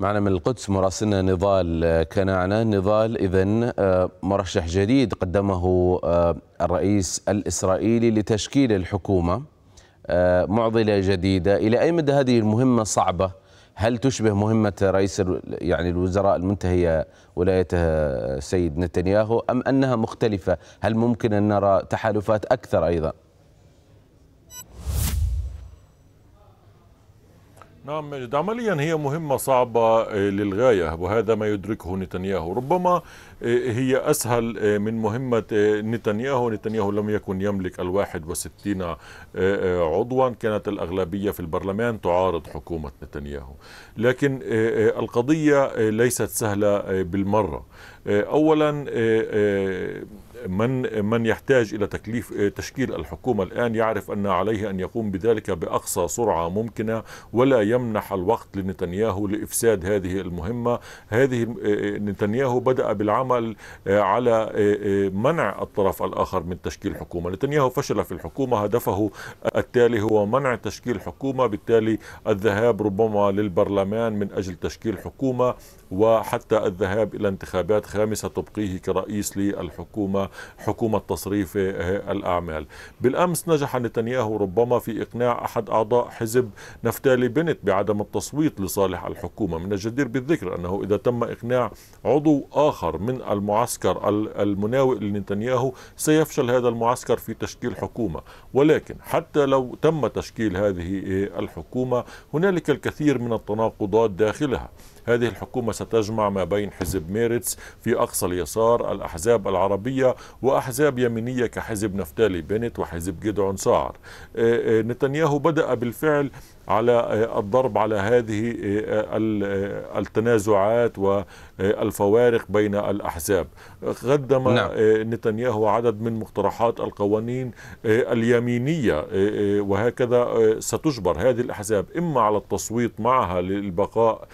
معنا من القدس مراسلنا نضال آه، كناعنا نضال إذا آه، مرشح جديد قدمه آه، الرئيس الإسرائيلي لتشكيل الحكومة معضلة جديدة إلى أي مدى هذه المهمة صعبة هل تشبه مهمة رئيس يعني الوزراء المنتهية ولايته السيد نتنياهو أم أنها مختلفة هل ممكن أن نرى تحالفات أكثر أيضاً نعم عمليا هي مهمة صعبة آه، للغاية وهذا ما يدركه نتنياهو ربما آه، هي أسهل آه، من مهمة نتنياهو نتنياهو لم يكن يملك الواحد وستين عضوا كانت الأغلبية في البرلمان تعارض حكومة نتنياهو لكن القضية ليست سهلة بالمرة أولا من من يحتاج الى تكليف تشكيل الحكومه الان يعرف ان عليه ان يقوم بذلك باقصى سرعه ممكنه ولا يمنح الوقت لنتنياهو لافساد هذه المهمه، هذه نتنياهو بدا بالعمل آه، على آه، آه، منع الطرف الاخر من تشكيل حكومه، نتنياهو فشل في الحكومه هدفه التالي هو منع تشكيل حكومه، بالتالي الذهاب ربما للبرلمان من اجل تشكيل حكومه وحتى الذهاب الى انتخابات خامسه تبقيه كرئيس للحكومه حكومة تصريف الأعمال بالأمس نجح نتنياهو ربما في إقناع أحد أعضاء حزب نفتالي بنت بعدم التصويت لصالح الحكومة من الجدير بالذكر أنه إذا تم إقناع عضو آخر من المعسكر المناوئ لنتنياهو سيفشل هذا المعسكر في تشكيل حكومة ولكن حتى لو تم تشكيل هذه الحكومة هنالك الكثير من التناقضات داخلها هذه الحكومة ستجمع ما بين حزب ميرتس في أقصى اليسار الأحزاب العربية وأحزاب يمينية كحزب نفتالي بنت وحزب جدعون سعر آه، آه، نتنياهو بدأ بالفعل على آه، الضرب على هذه آه، آه، التنازعات والفوارق بين الأحزاب قدم نعم. نتنياهو عدد من مقترحات القوانين اليمينية وهكذا ستجبر هذه الأحزاب إما على التصويت معها للبقاء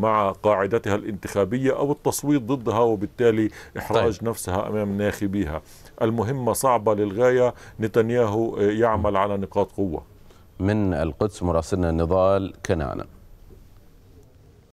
مع قاعدتها الانتخابية أو التصويت ضدها وبالتالي إحراج طيب. نفسها أمام ناخبيها المهمة صعبة للغاية نتنياهو يعمل على نقاط قوة من القدس مراسلنا نضال كنانه